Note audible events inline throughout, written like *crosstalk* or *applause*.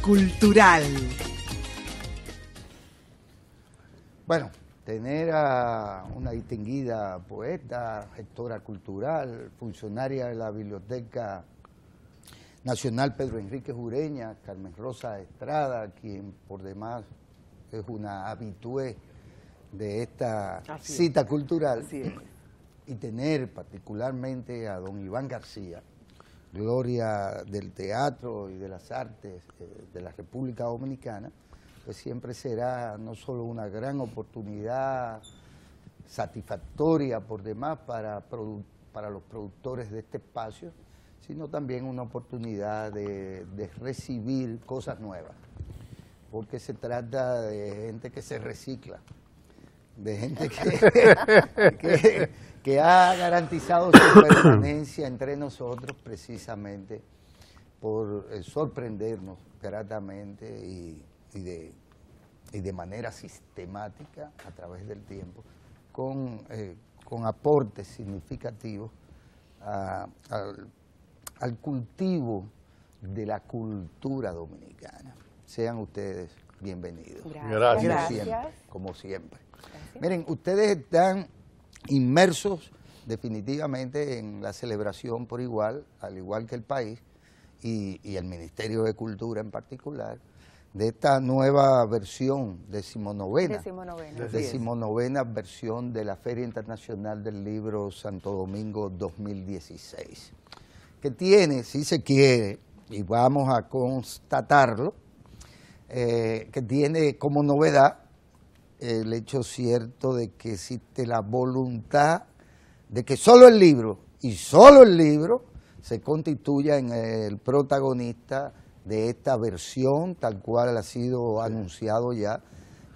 Cultural. Bueno, tener a una distinguida poeta, gestora cultural, funcionaria de la Biblioteca Nacional Pedro Enrique Jureña, Carmen Rosa Estrada, quien por demás es una habitué de esta cita cultural, y tener particularmente a don Iván García, gloria del teatro y de las artes eh, de la República Dominicana, pues siempre será no solo una gran oportunidad satisfactoria por demás para, los productores de este espacio, sino también una oportunidad de recibir cosas nuevas, porque se trata de gente que se recicla de gente *laughs* que, que, ha garantizado su permanencia entre nosotros precisamente por eh, sorprendernos gratamente y, de, de, manera sistemática a través del tiempo con, eh, aportes significativos al cultivo de la cultura dominicana. Sean ustedes bienvenidos. Gracias. Como siempre. Miren, ustedes están inmersos definitivamente en la celebración por igual, al igual que el país y, el Ministerio de Cultura en particular, de esta nueva versión, decimonovena, decimonovena, versión de la Feria Internacional del Libro Santo Domingo 2016, que tiene, si se quiere, y vamos a constatarlo, eh, que tiene como novedad el hecho cierto de que existe la voluntad de que solo el libro y solo el libro se constituya en el protagonista de esta versión, tal cual ha sido anunciado ya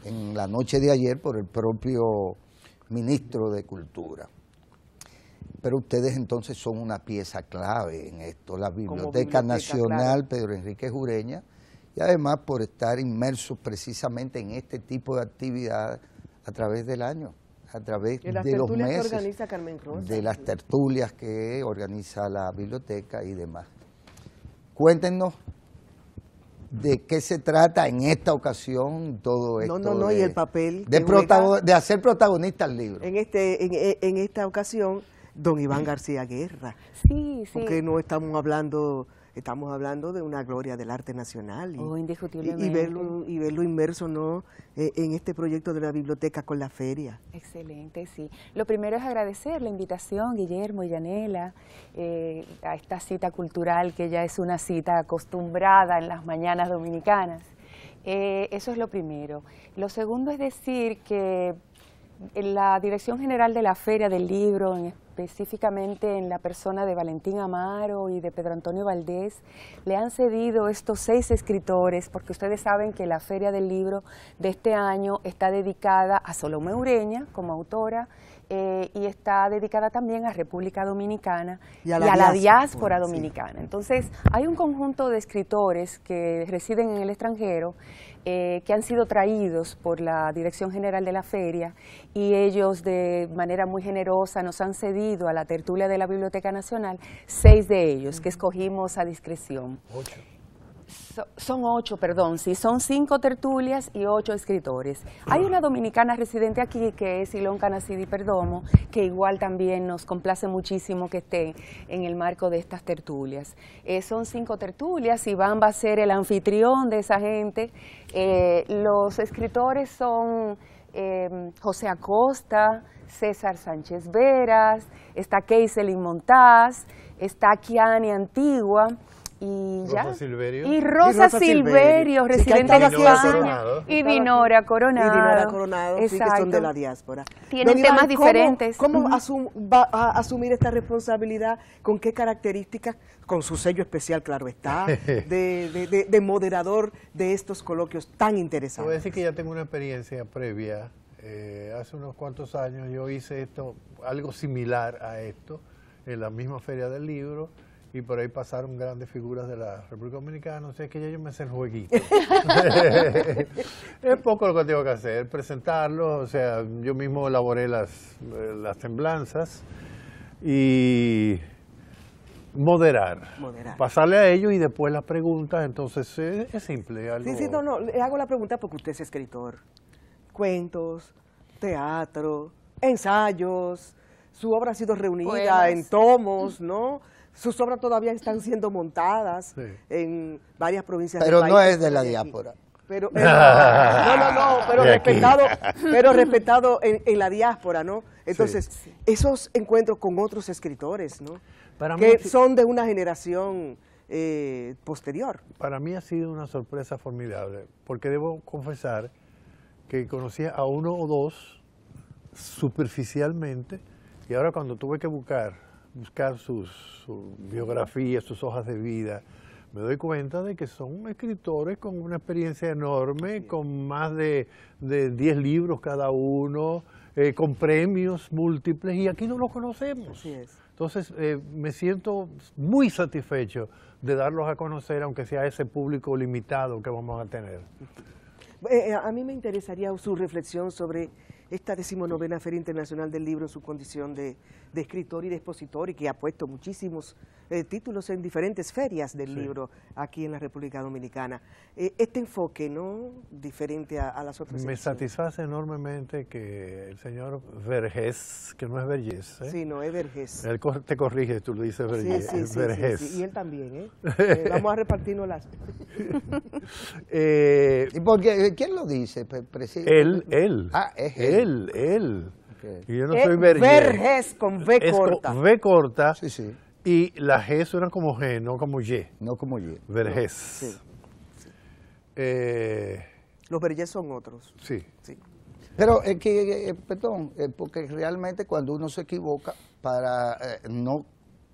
en la noche de ayer por el propio ministro de Cultura. Pero ustedes entonces son una pieza clave en esto. La Biblioteca, Nacional Pedro Enrique Jureña y además por estar inmersos precisamente en este tipo de actividad a través del año, a través de, los meses. Que organiza Carmen de las tertulias que organiza la biblioteca y demás. Cuéntenos de qué se trata en esta ocasión todo esto. No, no, no, y el papel. De, de hacer protagonista el libro. En, este, en, en esta ocasión, don Iván García Guerra. Sí, sí. Porque no estamos hablando estamos hablando de una gloria del arte nacional. Y, oh, verlo, inmerso ¿no? E, en este proyecto de la biblioteca con la feria. Excelente, sí. Lo primero es agradecer la invitación, Guillermo y Yanela, eh, a esta cita cultural que ya es una cita acostumbrada en las mañanas dominicanas. Eh, eso es lo primero. Lo segundo es decir que la dirección general de la Feria del Libro, específicamente en la persona de Valentín Amaro y de Pedro Antonio Valdés, le han cedido estos seis escritores, porque ustedes saben que la Feria del Libro de este año está dedicada a Solomé Ureña como autora eh, y está dedicada también a República Dominicana y a la, diáspora, dominicana. Entonces, hay un conjunto de escritores que residen en el extranjero eh, que han sido traídos por la Dirección General de la Feria y ellos de manera muy generosa nos han cedido a la tertulia de la Biblioteca Nacional seis de ellos que escogimos a discreción. Ocho son ocho, perdón, sí, son cinco tertulias y ocho escritores. Hay una dominicana residente aquí que es Ilon Canacidi Perdomo, que igual también nos complace muchísimo que esté en el marco de estas tertulias. Eh, son cinco tertulias, Iván va a ser el anfitrión de esa gente. Eh, los escritores son eh, José Acosta, César Sánchez Veras, está Keiselin Montaz, está Kiani Antigua, y Rosa ya. Silverio. Y Rosa, Silverio, residente de España. Y Dinora Coronado. que son de la diáspora. Tienen temas diferentes. ¿Cómo, va a asumir esta responsabilidad? ¿Con qué características? Con su sello especial, claro está, *laughs* de, moderador de estos coloquios tan interesantes. Voy a decir que ya tengo una experiencia previa. Eh, hace unos cuantos años yo hice esto, algo similar a esto, en la misma Feria del Libro y por ahí pasaron grandes figuras de la República Dominicana. O sea, que ya yo me sé jueguito. *laughs* es poco lo que tengo que hacer, presentarlos. O sea, yo mismo elaboré las, eh, las semblanzas y moderar. Pasarle a ellos y después las preguntas. Entonces, eh, es, simple. Sí, sí, no, no. Le hago la pregunta porque usted es escritor. Cuentos, teatro, ensayos. Su obra ha sido reunida en tomos, ¿no? Sus obras todavía están siendo montadas en varias provincias. Pero no es de la diáspora. Pero, *laughs* eh, no, no, no, pero respetado, pero respetado en, la diáspora, ¿no? Entonces, esos encuentros con otros escritores, ¿no? que son de una generación eh, posterior. Para mí ha sido una sorpresa formidable, porque debo confesar que conocía a uno o dos superficialmente, y ahora cuando tuve que buscar buscar sus biografías, sus hojas de vida, me doy cuenta de que son escritores con una experiencia enorme, con más de 10 libros cada uno, eh, con premios múltiples, y aquí no los conocemos. Así es. Entonces, eh, me siento muy satisfecho de darlos a conocer, aunque sea ese público limitado que vamos a tener. Eh, a mí me interesaría su reflexión sobre esta decimonovena Feria Internacional del Libro en su condición de, de escritor y de expositor y que ha puesto muchísimos eh, títulos en diferentes ferias del libro aquí en la República Dominicana. Eh, este enfoque, ¿no? Diferente a, las otras. Me satisface enormemente que el señor Vergés, que no es Vergés. ¿eh? Sí, no, es Vergés. Él te corrige, tú lo dices Vergés. Sí, sí, Vergés. Y él también, ¿eh? *laughs* vamos a repartirnos las... *laughs* ¿Y por qué? ¿Quién lo dice? Presidente? Él, él. Ah, es él. Él, él. Y yo no soy Vergés. Vergés con V corta. Es corta. Sí, sí y las G suenan como G, no como Y. No como Y. Vergés. Eh, Los vergés son otros. Sí. Pero, es que, eh, eh, perdón, porque realmente cuando uno se equivoca, para no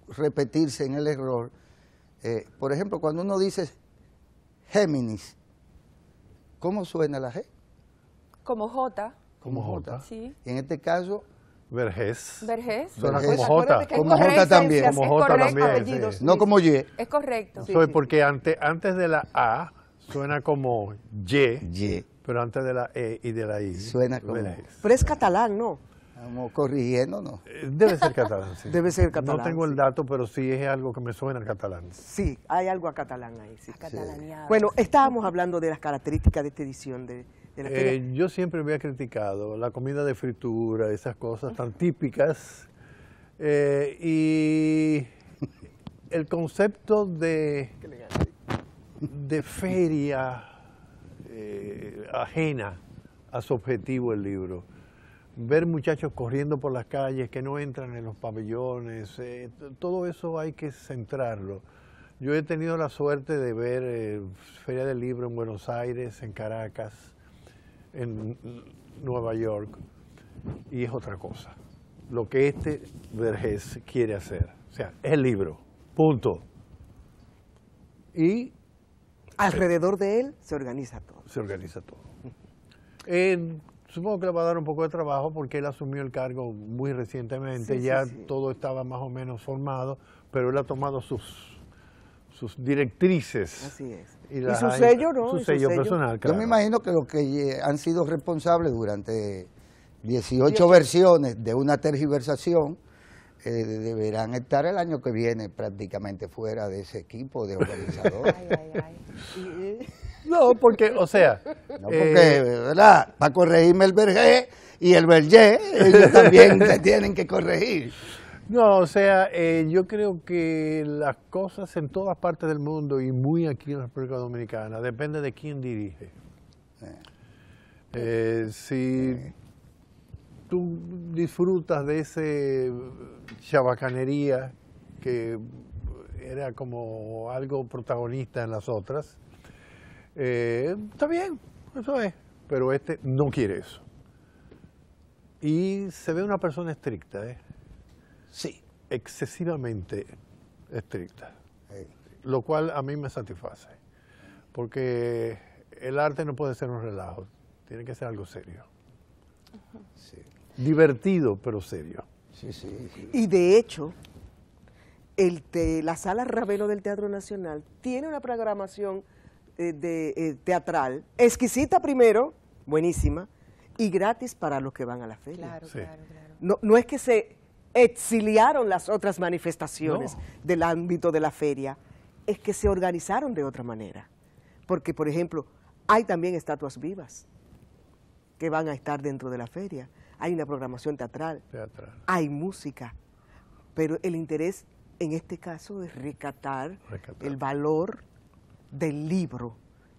repetirse en el error, por ejemplo, cuando uno dice Géminis, ¿cómo suena la G? Como J. Como J. Sí. en este caso, Vergés. suena pues, Como J. Como J también. Como J también. No como Y. Es correcto. porque antes de la A suena como Y. Pero antes de la E y de la I. Suena como. Pero es catalán, ¿no? Estamos corrigiendo, ¿no? Eh, debe ser catalán, sí. Debe ser catalán. No tengo el dato, pero sí es algo que me suena al catalán. Sí, hay algo a catalán ahí, sí. Bueno, estábamos hablando de las características de esta edición de, eh, yo siempre me había criticado la comida de fritura, esas cosas tan típicas. Eh, y el concepto de, de feria eh, ajena a su objetivo el libro. Ver muchachos corriendo por las calles que no entran en los pabellones, todo eso hay que centrarlo. Yo he tenido la suerte de ver Feria del Libro en Buenos Aires, en Caracas, en Nueva York y es otra cosa. Lo que este Vergés quiere hacer, o sea, es el libro, punto. Y... Alrededor de él se organiza todo. Se organiza todo. supongo que le va a dar un poco de trabajo porque él asumió el cargo muy recientemente, ya todo estaba más o menos formado, pero él ha tomado sus, sus directrices. Así es y, su sello, ¿no? Su, sello, personal, claro. Yo me imagino que los que eh, han sido responsables durante 18, versiones de una tergiversación eh, deberán estar el año que viene prácticamente fuera de ese equipo de organizadores. *laughs* *laughs* No, porque, o sea... No, porque, eh, ¿verdad? Para corregirme el Vergé y el Vergé, ellos también *laughs* se tienen que corregir. No, o sea, eh, yo creo que las cosas en todas partes del mundo y muy aquí en la República Dominicana depende de quién dirige. Eh, si tú disfrutas de ese chabacanería que era como algo protagonista en las otras, eh, está bien, eso es. Pero este no quiere eso. Y se ve una persona estricta, ¿eh? Sí. Excesivamente estricta, lo cual a mí me satisface, porque el arte no puede ser un relajo, tiene que ser algo serio. Sí. Divertido, pero serio. Sí, sí, Y de hecho, el la sala Ravelo del Teatro Nacional tiene una programación eh, de, eh, teatral exquisita primero, buenísima, y gratis para los que van a la feria. Claro, claro, No, no es que se exiliaron las otras manifestaciones del ámbito de la feria, es que se organizaron de otra manera. Porque, por ejemplo, hay también estatuas vivas que van a estar dentro de la feria. Hay una programación teatral, hay música. Pero el interés en este caso es recatar, el valor del libro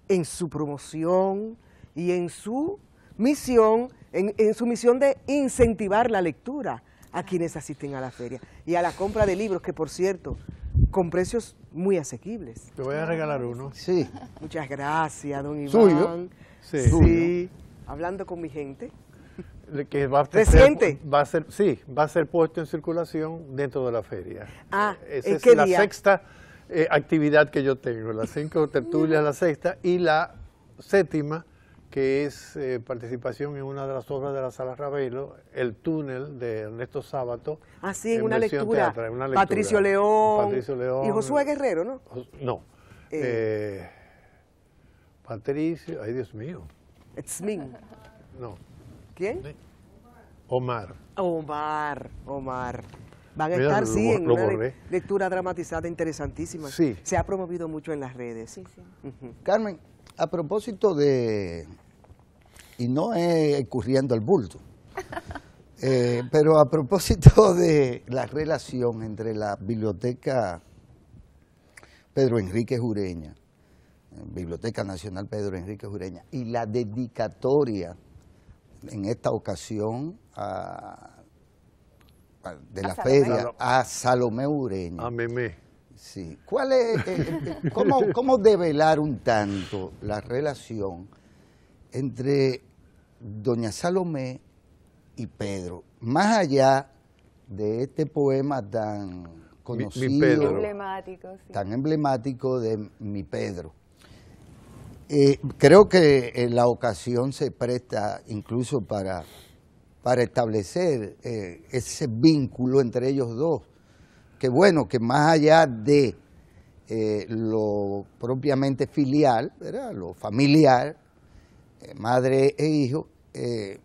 en su promoción y en su misión, en su misión de incentivar la lectura a quienes asisten a la feria y a la compra de libros, que por cierto, con precios muy asequibles. Te voy a regalar uno. Sí. Muchas gracias, don Iván. Sí. sí. Hablando con mi gente. Que va a ser, sí, va a ser puesto en circulación dentro de la feria. Ah, eh, Esa es la sexta eh, actividad que yo tengo. Las cinco tertulias, la sexta y la séptima que es eh, participación en una de las obras de la Sala Ravelo, El túnel de Ernesto Sábato. Ah, sí, en una lectura. Patricio, León, Y Josué Guerrero, ¿no? No. Eh. Eh, Patricio, ay Dios mío. Etzmin. No. ¿Quién? Omar. Omar, Omar. Van a estar, sí, en una lectura dramatizada interesantísima. Sí. Se ha promovido mucho en las redes. Sí, sí. Carmen, a propósito de y no es curriendo el bulto. Eh, pero a propósito *laughs* de la relación entre la biblioteca Pedro Enrique Jureña, eh, Biblioteca Nacional Pedro Enrique Jureña, y la dedicatoria en esta ocasión de la feria a Salomé Ureña. A Memé. Sí. ¿Cuál es, eh, cómo, ¿Cómo develar un tanto la relación? entre doña Salomé y Pedro, más allá de este poema tan conocido, emblemático, tan emblemático de mi Pedro. Eh, creo que la ocasión se presta incluso para, para establecer eh, ese vínculo entre ellos dos, que bueno, que más allá de eh, lo propiamente filial, lo familiar, eh, madre e hijo, eh,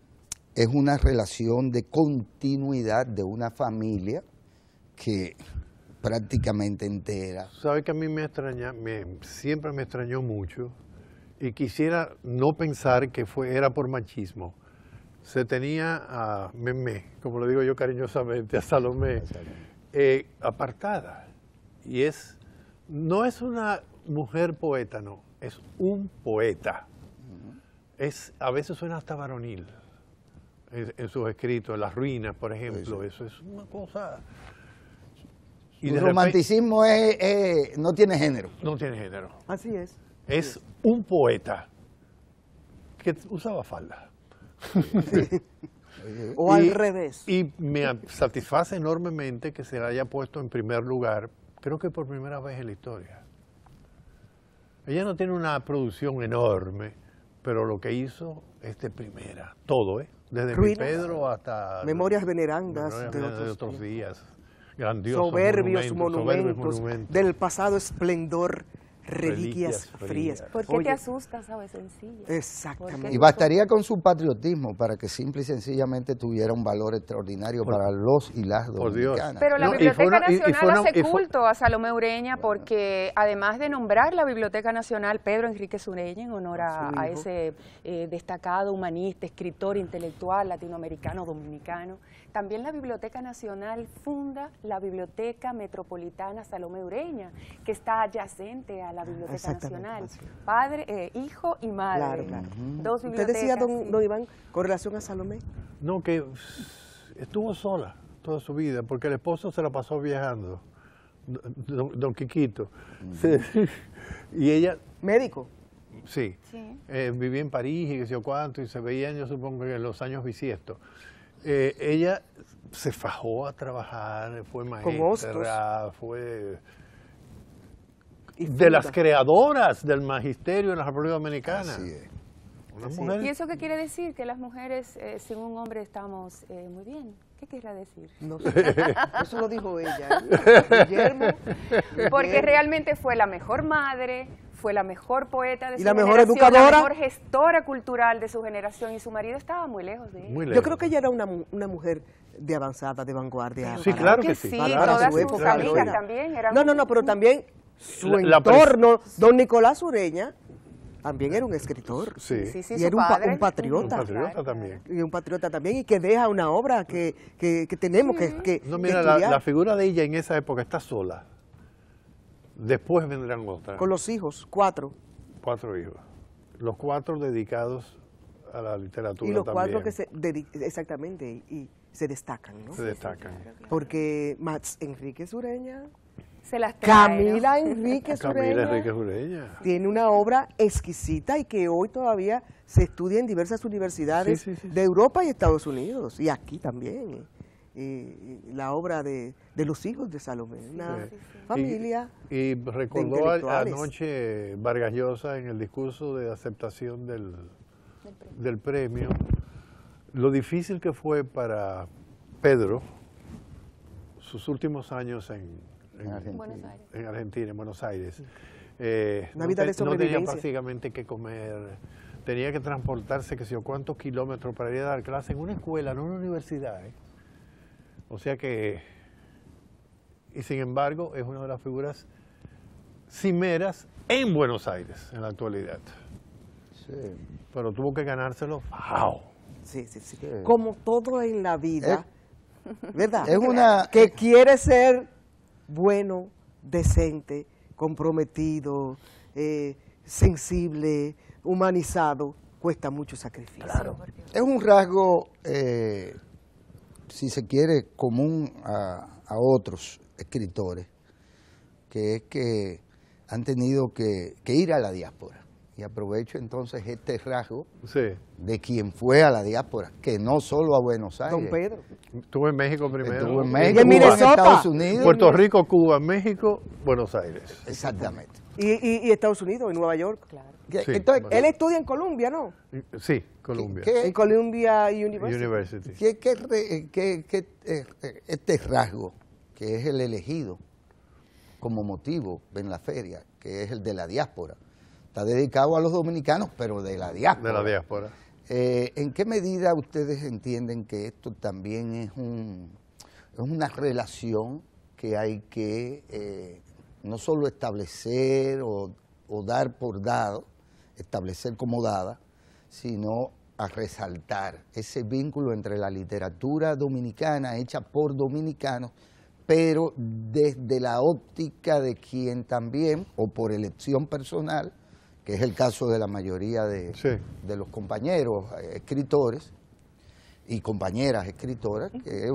es una relación de continuidad de una familia que prácticamente entera. Sabe que a mí me extraña, me, siempre me extrañó mucho y quisiera no pensar que fue, era por machismo. Se tenía a Memé, como lo digo yo cariñosamente, a Salomé, eh, apartada. Y es, no es una mujer poeta, no, es un poeta es, a veces suena hasta varonil en, sus escritos, las ruinas, por ejemplo. Eso es una cosa. Y el romanticismo es, no tiene género. No tiene género. Así es. Es un poeta que usaba falda. *laughs* o al revés. Y me satisface enormemente que se la haya puesto en primer lugar, creo que por primera vez en la historia. Ella no tiene una producción enorme, pero lo que hizo este primera, todo, ¿eh? Desde Pedro hasta... Memorias venerandas de, otros, días. Grandiosos soberbios monumentos, del pasado esplendor reliquias, frías. ¿Por qué te asustas a veces Exactamente. Y bastaría con su patriotismo para que simple y sencillamente tuviera un valor extraordinario para los y las dominicanas. Pero la Biblioteca Nacional hace culto a Salomé Ureña porque además de nombrar la Biblioteca Nacional Pedro Enrique Ureña en honor a, ese eh, destacado humanista, escritor, intelectual latinoamericano, dominicano, también la Biblioteca Nacional funda la Biblioteca Metropolitana Salomé Ureña, que está adyacente a la la Biblioteca Nacional. Padre, eh, hijo y madre. Dos bibliotecas. ¿Usted decía, don, Iván, con relación a Salomé? No, que estuvo sola toda su vida, porque el esposo se la pasó viajando, don, Quiquito. *laughs* y ella... ¿Médico? Sí. Eh, vivía en París y qué cuánto, y se veían, yo supongo, que en los años bisiestos. Eh, ella se fajó a trabajar, fue maestra, fue de las creadoras del magisterio en la República Dominicana. Así es. ¿Y eso qué quiere decir? Que las mujeres según eh, sin un hombre estamos eh, muy bien. ¿Qué quiere decir? No sé. *laughs* Eso lo dijo ella. ¿eh? Guillermo, Porque realmente fue la mejor madre, fue la mejor poeta de ¿Y la mejor educadora? la mejor gestora cultural de su generación y su marido estaba muy lejos de ella. Yo creo que ella era una, mujer de avanzada, de vanguardia. Sí, claro que sí. también No, no, no, pero también su entorno. Don Nicolás Ureña también era un escritor. Sí, sí, sí Y era un, patriota. también. Y un patriota también, y que deja una obra que, que, tenemos que, No, mira, la, figura de ella en esa época está sola. Después vendrán otras. Con los hijos, cuatro. Cuatro hijos. Los cuatro dedicados a la literatura Y los cuatro que se... Exactamente, y se destacan, ¿no? Se destacan. Porque Max Enrique Sureña Camila Enrique *laughs* tiene una obra exquisita y que hoy todavía se estudia en diversas universidades de Europa y Estados Unidos, y aquí también. la obra de, los hijos de Salomé, una familia. Y, recordó anoche Vargas en el discurso de aceptación del, del premio lo difícil que fue para Pedro sus últimos años en, en, Argentina. en Buenos Aires. Eh, no, tenía prácticamente que comer, tenía que transportarse, qué sé yo, cuántos kilómetros para ir a dar clase en una escuela, no en una universidad. ¿eh? O sea que, y sin embargo, es una de las figuras cimeras en Buenos Aires en la actualidad. Sí. Pero tuvo que ganárselo. ¡Wow! sí, sí. Como todo en la vida, ¿verdad? Es una... Que quiere ser bueno, decente, comprometido, eh, sensible, humanizado, cuesta mucho sacrificio. Es un rasgo, eh, si se quiere, común a, otros escritores, que es que han tenido que ir a la diáspora. Y aprovecho entonces este rasgo de quien fue a la diáspora, que no solo a Buenos Aires. Don Pedro. Estuvo en México primero. Estuvo en México, en Estados Unidos. Puerto Rico, Cuba, México, Buenos Aires. Exactamente. Y, y, y Estados Unidos, en Nueva York. Claro. entonces, él estudia en Colombia, ¿no? Sí, Colombia. ¿Qué, en Columbia University. ¿Qué, qué, eh, eh, este rasgo, que es el elegido como motivo en la feria, que es el de la diáspora, dedicado a los dominicanos, pero de la diáspora. De la diáspora. Eh, ¿En qué medida ustedes entienden que esto también es, una relación que hay que eh, no solo establecer o, o, dar por dado, establecer como dada, sino a resaltar ese vínculo entre la literatura dominicana hecha por dominicanos, pero desde la óptica de quien también, o por elección personal, que es el caso de la mayoría de, los compañeros eh, escritores y compañeras escritoras, que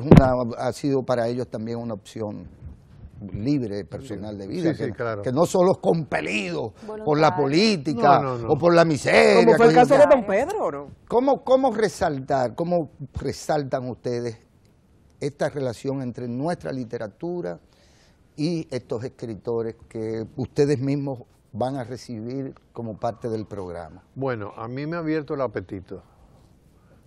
ha sido para ellos también una opción libre, personal de vida, que, no solo los compelidos por la política o por la miseria. Como fue el caso de don Pedro, ¿Cómo, resaltar, cómo resaltan ustedes esta relación entre nuestra literatura y estos escritores que ustedes mismos van a recibir como parte del programa? Bueno, a mí me ha abierto el apetito.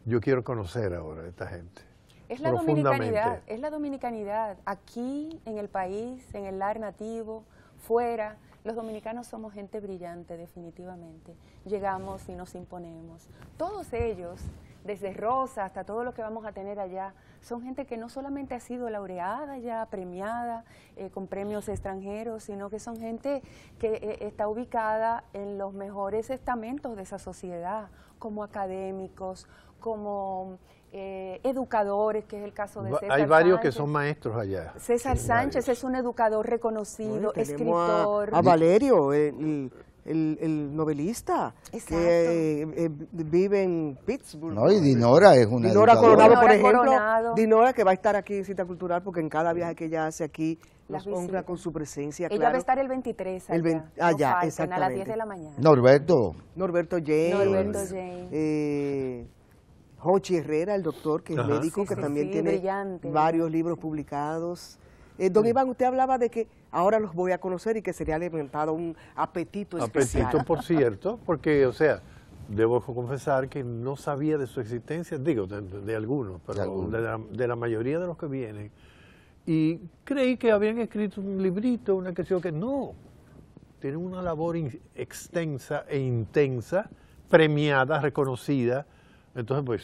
Yo quiero conocer ahora a esta gente. Es la dominicanidad, es la dominicanidad. Aquí, en el país, en el lar nativo, fuera, los dominicanos somos gente brillante, definitivamente. Llegamos y nos imponemos. Todos ellos, desde Rosa hasta todo lo que vamos a tener allá, son gente que no solamente ha sido laureada ya, premiada eh, con premios extranjeros, sino que son gente que eh, está ubicada en los mejores estamentos de esa sociedad, como académicos, como eh, educadores, que es el caso de César Hay varios que son maestros allá. César Sánchez es un educador reconocido, escritor. A Valerio, el, el, novelista que eh, eh, vive en Pittsburgh. No, y Dinora es una Dinora Coronado, por ejemplo. Dinora que va a estar aquí en Cita Cultural porque en cada viaje que ella hace aquí nos honra con su presencia. Ella va a estar el 23 allá. El 20, exactamente. A las 10 de la mañana. Norberto. Norberto James. Norberto Eh, Jochi Herrera, el doctor, que es médico, que también tiene varios libros publicados. Eh, don Iván, usted hablaba de que ahora los voy a conocer y que sería alimentado un apetito especial. Apetito, por cierto, porque, o sea, debo confesar que no sabía de su existencia, digo, de, algunos, pero de, la, mayoría de los que vienen. Y creí que habían escrito un librito, una canción que no. Tienen una labor extensa e intensa, premiada, reconocida. Entonces, pues,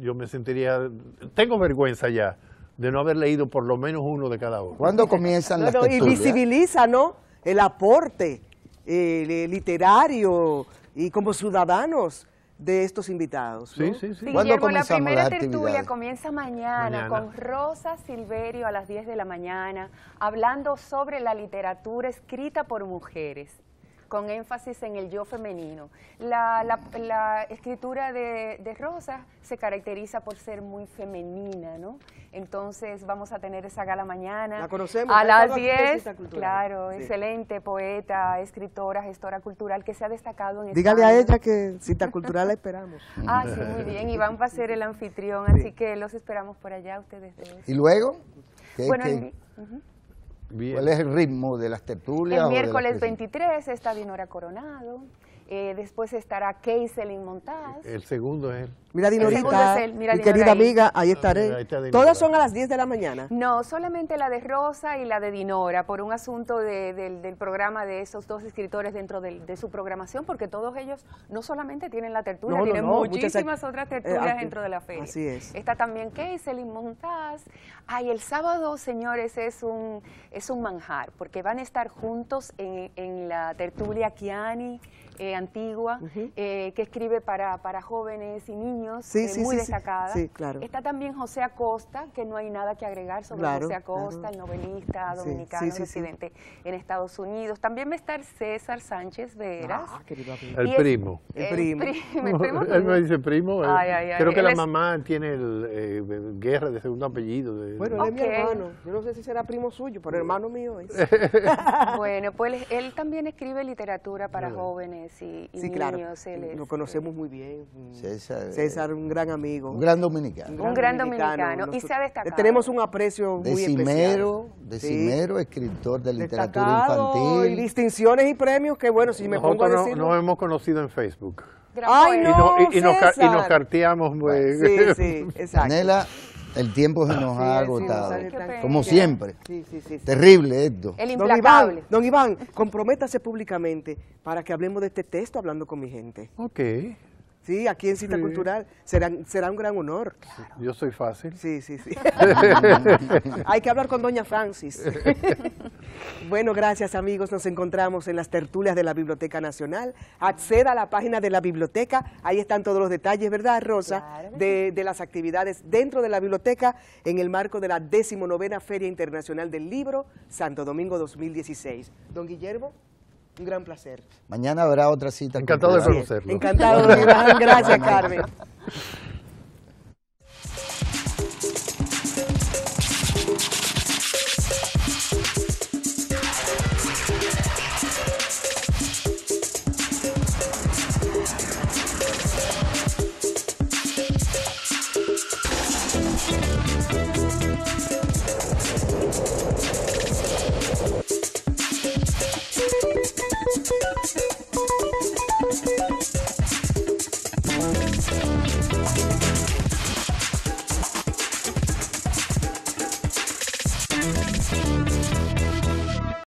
yo me sentiría, tengo vergüenza ya de no haber leído por lo menos uno de cada uno. ¿Cuándo comienzan las tertulias? Y visibiliza, ¿no? El aporte eh, literario y como ciudadanos de estos invitados. Sí, sí, sí. la primera tertulia comienza mañana, mañana, con Rosa Silverio a las 10 de la mañana, hablando sobre la literatura escrita por mujeres con énfasis en el yo femenino. La, escritura de, de, Rosa se caracteriza por ser muy femenina, ¿no? Entonces vamos a tener esa gala mañana. La conocemos. A las 10. Claro, excelente poeta, escritora, gestora cultural que se ha destacado en Dígale a ella que cita cultural la esperamos. *laughs* ah, sí, muy bien. Iván va a ser el anfitrión, así que los esperamos por allá ustedes ¿Y luego? ¿Qué, bueno, ¿Cuál es el ritmo de las tertulias? El miércoles 23 está Dinora Coronado, eh, después estará Keiselin Montaz. El segundo es él. Mira Dinorita, mi querida amiga, ahí ah, estaré. Todos Todas son a las 10 de la mañana. No, solamente la de Rosa y la de Dinora, por un asunto del programa de esos dos escritores dentro de, su programación, porque todos ellos no solamente tienen la tertulia, tienen muchísimas otras eh, tertulias dentro de la fe. Así es. Está también Keiselin Montaz. Ay, el sábado, señores, es un, es un manjar, porque van a estar juntos en, la tertulia Kiani eh, Antigua, eh, que escribe para, para jóvenes y niños eh, muy destacada. Está también José Acosta, que no hay nada que agregar sobre José Acosta, el novelista dominicano residente en Estados Unidos. También va a estar César Sánchez Veras. Ah, el, primo. *laughs* El, primo. El primo. creo que la mamá tiene el, eh, guerra de segundo apellido. Bueno, es mi hermano. Yo no sé si será primo suyo, pero hermano mío *laughs* bueno, pues él también escribe literatura para jóvenes y, niños. Claro. lo conocemos muy bien. César un gran amigo. Un gran dominicano. Un gran, dominicano, Y se ha destacado. Tenemos un aprecio muy decimero, Decimero, escritor de literatura infantil. distinciones y premios que, bueno, si me pongo a decir... No, hemos conocido en Facebook. Ay, no, y, nos, carteamos. muy pues. sí, *laughs* sí, exacto. Nela, el tiempo se nos ha agotado, como siempre. Sí, Terrible esto. El implacable. Don Iván, Iván comprométase públicamente para que hablemos de este texto hablando con mi gente. Ok. Sí, aquí en Cita Cultural. Será, será un gran honor. Yo soy fácil. Sí, sí, sí. *laughs* Hay que hablar con doña Francis. *laughs* bueno, gracias amigos. Nos encontramos en las tertulias de la Biblioteca Nacional. Acceda a la página de la biblioteca. Ahí están todos los detalles, ¿verdad, Rosa? De, de, las actividades dentro de la biblioteca en el marco de la decimonovena Feria Internacional del Libro, Santo Domingo 2016. Don Guillermo. Un gran placer. Mañana habrá otra cita. Encantado de conocerlo. Encantado. *laughs* Gracias, Carmen.